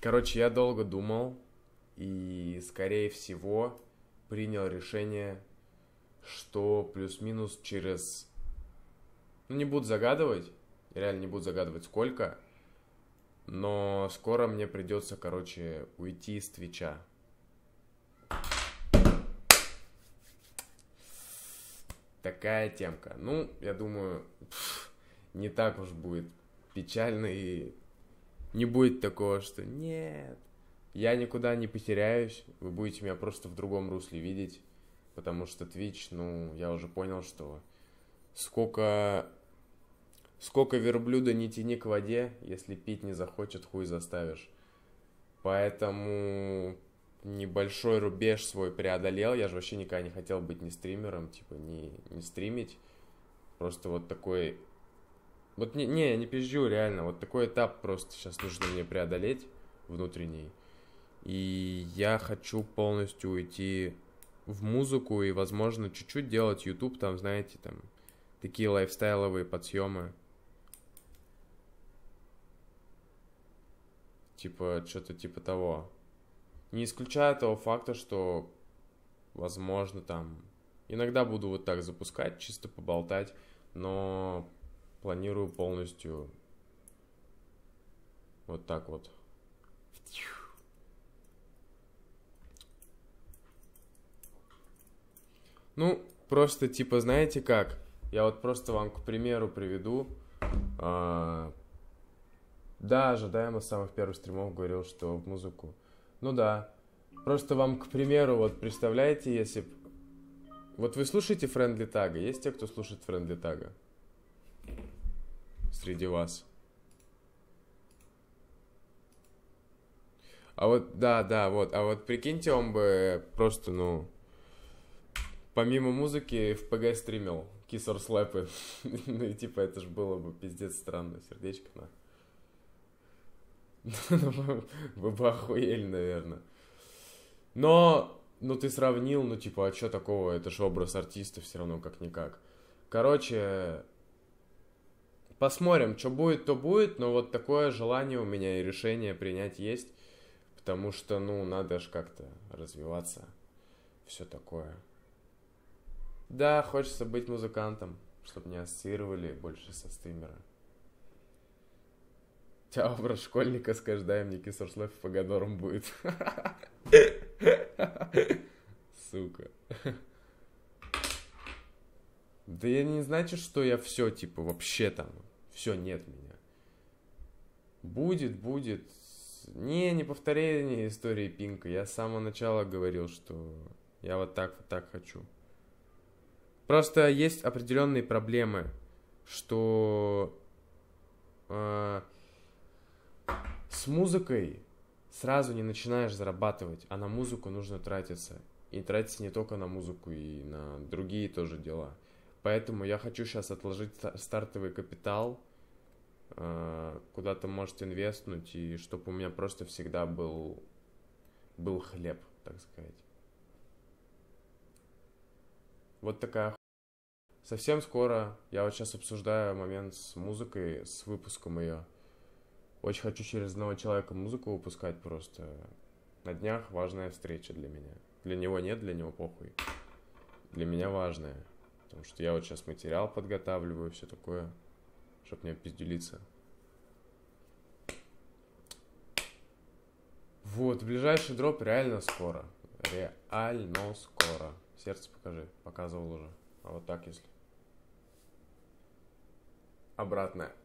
Короче, я долго думал и, скорее всего, принял решение, что плюс-минус через... Ну, не буду загадывать, реально не буду загадывать сколько, но скоро мне придется, короче, уйти из Твича. Такая темка. Ну, я думаю, пфф, не так уж будет печально и не будет такого, что нет, я никуда не потеряюсь, вы будете меня просто в другом русле видеть, потому что Twitch, ну, я уже понял, что сколько, сколько верблюда не тяни к воде, если пить не захочет, хуй заставишь. Поэтому небольшой рубеж свой преодолел. Я же вообще никогда не хотел быть не стримером, типа, не, не стримить. Просто вот такой вот не, не, я не пизжу, реально. Вот такой этап просто сейчас нужно мне преодолеть внутренний. И я хочу полностью уйти в музыку и, возможно, чуть-чуть делать YouTube, там, знаете, там, такие лайфстайловые подсъемы. Типа, что-то типа того. Не исключая того факта, что, возможно, там, иногда буду вот так запускать, чисто поболтать, но планирую полностью вот так вот. Ну, просто типа, знаете как? Я вот просто вам к примеру приведу. А, да, ожидаемо с самых первых стримов говорил, что в музыку. Ну да. Просто вам, к примеру, вот представляете, если... Вот вы слушаете Френдли Тага? Есть те, кто слушает Френдли Тага? среди вас. А вот, да, да, вот, а вот прикиньте, он бы просто, ну, помимо музыки в ПГ стримил кисор слэпы. ну и типа это же было бы пиздец странно, сердечко на. Вы бы охуели, наверное. Но, ну ты сравнил, ну типа, а что такого, это же образ артиста все равно как-никак. Короче, Посмотрим, что будет, то будет, но вот такое желание у меня и решение принять есть, потому что, ну, надо же как-то развиваться, все такое. Да, хочется быть музыкантом, чтобы не ассоциировали больше со стримера. Тебя образ школьника с каждаем Ники Сурслев по Гадорам будет. Сука. Да я не значит, что я все, типа, вообще там все, нет меня. Будет, будет. Не, не повторение истории Пинка. Я с самого начала говорил, что я вот так, вот так хочу. Просто есть определенные проблемы, что э, с музыкой сразу не начинаешь зарабатывать, а на музыку нужно тратиться. И тратиться не только на музыку, и на другие тоже дела. Поэтому я хочу сейчас отложить стартовый капитал, Э, куда-то может инвестнуть, и чтобы у меня просто всегда был, был хлеб, так сказать. Вот такая Совсем скоро, я вот сейчас обсуждаю момент с музыкой, с выпуском ее. Очень хочу через одного человека музыку выпускать просто. На днях важная встреча для меня. Для него нет, для него похуй. Для меня важная. Потому что я вот сейчас материал подготавливаю, все такое чтобы не опизделиться. Вот, ближайший дроп реально скоро. Реально скоро. Сердце покажи. Показывал уже. А вот так, если. Обратное.